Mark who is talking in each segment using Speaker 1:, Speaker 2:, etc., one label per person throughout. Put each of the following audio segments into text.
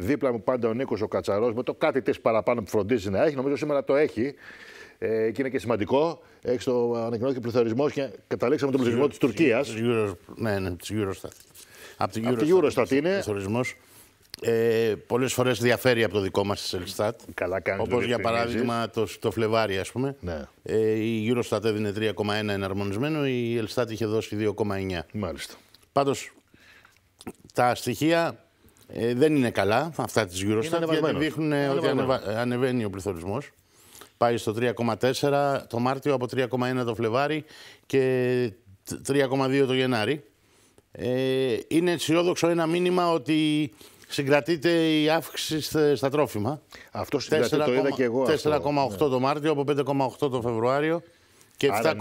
Speaker 1: Δίπλα μου πάντα ο Νίκος ο Κατσαρός με το κάτι της παραπάνω που φροντίζει να έχει. Νομίζω σήμερα το έχει. Ε, και είναι και σημαντικό. Έχει το ανακοινώθηκε πληθωρισμός και καταλήξαμε τον πληθωρισμό της Τουρκίας. Ναι, ναι, της Eurostat. Από την Eurostat είναι. Πληθωρισμός. Ε, Πολλές φορές διαφέρει από το δικό μας της Ελστάτ. Καλά κάνει. Όπως για παράδειγμα το, το Φλεβάρι, ας πούμε. Ναι. Ε, η Eurostat έδινε 3,1 εναρμονισμένο, η Ελστάτ είχε δώσει 2,9. Μάλιστα. Πάντως τα στοιχεία ε, δεν είναι καλά αυτά της Eurostat γιατί δείχνουν ότι ανεβαίνει ο πληθωρισμός. Πάει στο 3,4 το Μάρτιο, από 3,1 το Φλεβάρι και 3,2 το Γενάρη. Ε, είναι αισιόδοξο ένα μήνυμα ότι συγκρατείται η αύξηση στα τρόφιμα. Αυτό συγκρατεί, το είδα και εγώ. 4,8 το Μάρτιο, από 5,8 το Φεβρουάριο και 7,1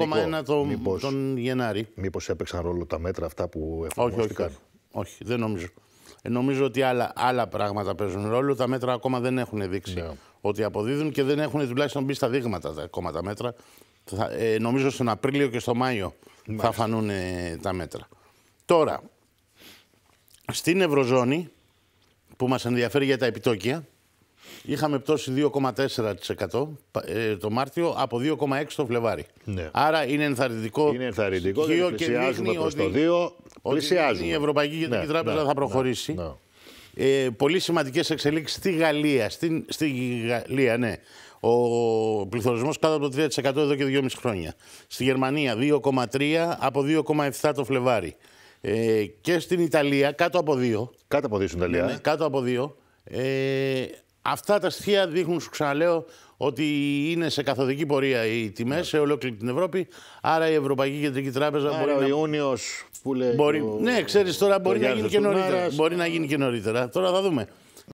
Speaker 1: το, τον Γενάρη. Μήπως έπαιξαν ρόλο τα μέτρα αυτά που εφαρμόστηκαν. όχι δεν νομίζω. Ε, νομίζω ότι άλλα, άλλα πράγματα παίζουν ρόλο. Τα μέτρα ακόμα δεν έχουν δείξει ναι. ότι αποδίδουν και δεν έχουν τουλάχιστον μπει στα δείγματα τα, ακόμα τα μέτρα. Θα, ε, νομίζω στον Απρίλιο και στο Μάιο θα φανούν τα μέτρα. Τώρα, στην Ευρωζώνη, που μας ενδιαφέρει για τα επιτόκια, είχαμε πτώση 2,4% ε, το Μάρτιο από 2,6% το Φλεβάρι. Ναι. Άρα είναι ενθαρρυντικό. Είναι ενθαρρυντικό και δείχνει προς ότι... το 2% η Ευρωπαϊκή Κεντρική ναι, Τράπεζα ναι, θα ναι, προχωρήσει. Ναι. ε, πολύ σημαντικές εξελίξεις στη Γαλλία. Στην, στη Γαλλία, ναι. Ο πληθωρισμός κάτω από το 3% εδώ και 2,5 χρόνια. Στη Γερμανία 2,3 από 2,7 το Φλεβάρι. Ε, και στην Ιταλία κάτω από 2. Κάτω από 2 στην κάτω από 2. Ε, Αυτά τα στοιχεία δείχνουν, σου ξαναλέω, ότι είναι σε καθοδική πορεία οι τιμές σε ολόκληρη την Ευρώπη. Άρα η Ευρωπαϊκή Κεντρική Τράπεζα μπορεί. Ο Ιούνιος που λέει. Μπορεί... Ναι, ξέρεις τώρα μπορεί, να γίνει, και νωρίτερα. μπορεί να γίνει και νωρίτερα. Τώρα θα δούμε.